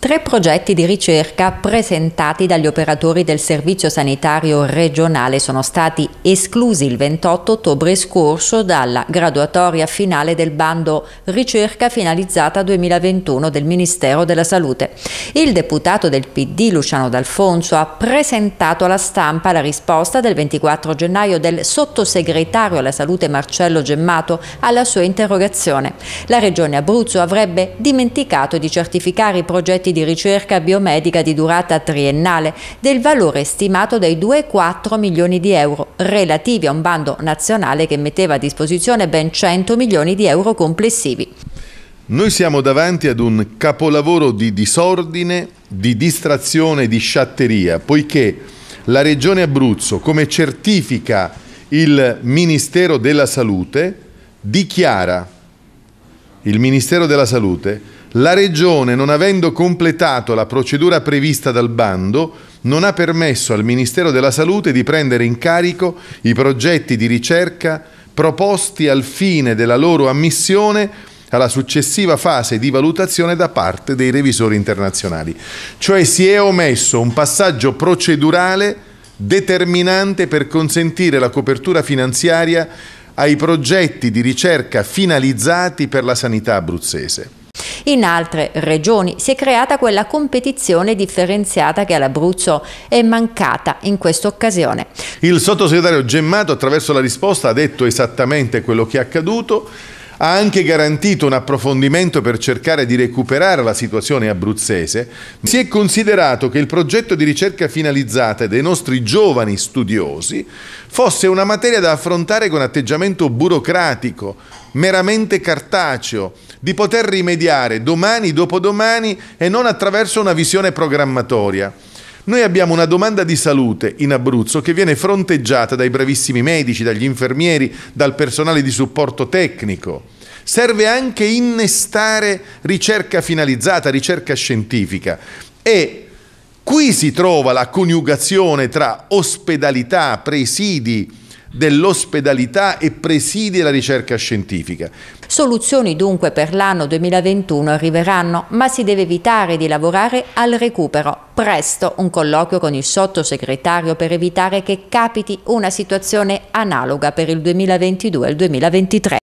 Tre progetti di ricerca presentati dagli operatori del Servizio Sanitario regionale sono stati esclusi il 28 ottobre scorso dalla graduatoria finale del bando Ricerca finalizzata 2021 del Ministero della Salute. Il deputato del PD Luciano D'Alfonso ha presentato alla stampa la risposta del 24 gennaio del sottosegretario alla Salute Marcello Gemmato alla sua interrogazione. La Regione Abruzzo avrebbe dimenticato di certificare i progetti progetti di ricerca biomedica di durata triennale del valore stimato dai 2,4 milioni di euro relativi a un bando nazionale che metteva a disposizione ben 100 milioni di euro complessivi. Noi siamo davanti ad un capolavoro di disordine, di distrazione, di sciatteria, poiché la Regione Abruzzo, come certifica il Ministero della Salute, dichiara il Ministero della Salute la Regione, non avendo completato la procedura prevista dal bando, non ha permesso al Ministero della Salute di prendere in carico i progetti di ricerca proposti al fine della loro ammissione alla successiva fase di valutazione da parte dei revisori internazionali. Cioè si è omesso un passaggio procedurale determinante per consentire la copertura finanziaria ai progetti di ricerca finalizzati per la sanità abruzzese in altre regioni. Si è creata quella competizione differenziata che all'Abruzzo è mancata in questa occasione. Il sottosegretario Gemmato attraverso la risposta ha detto esattamente quello che è accaduto ha anche garantito un approfondimento per cercare di recuperare la situazione abruzzese, si è considerato che il progetto di ricerca finalizzata dei nostri giovani studiosi fosse una materia da affrontare con atteggiamento burocratico, meramente cartaceo, di poter rimediare domani, dopodomani e non attraverso una visione programmatoria. Noi abbiamo una domanda di salute in Abruzzo che viene fronteggiata dai bravissimi medici, dagli infermieri, dal personale di supporto tecnico. Serve anche innestare ricerca finalizzata, ricerca scientifica e qui si trova la coniugazione tra ospedalità, presidi, dell'ospedalità e presidi la ricerca scientifica. Soluzioni dunque per l'anno 2021 arriveranno, ma si deve evitare di lavorare al recupero. Presto un colloquio con il sottosegretario per evitare che capiti una situazione analoga per il 2022 e il 2023.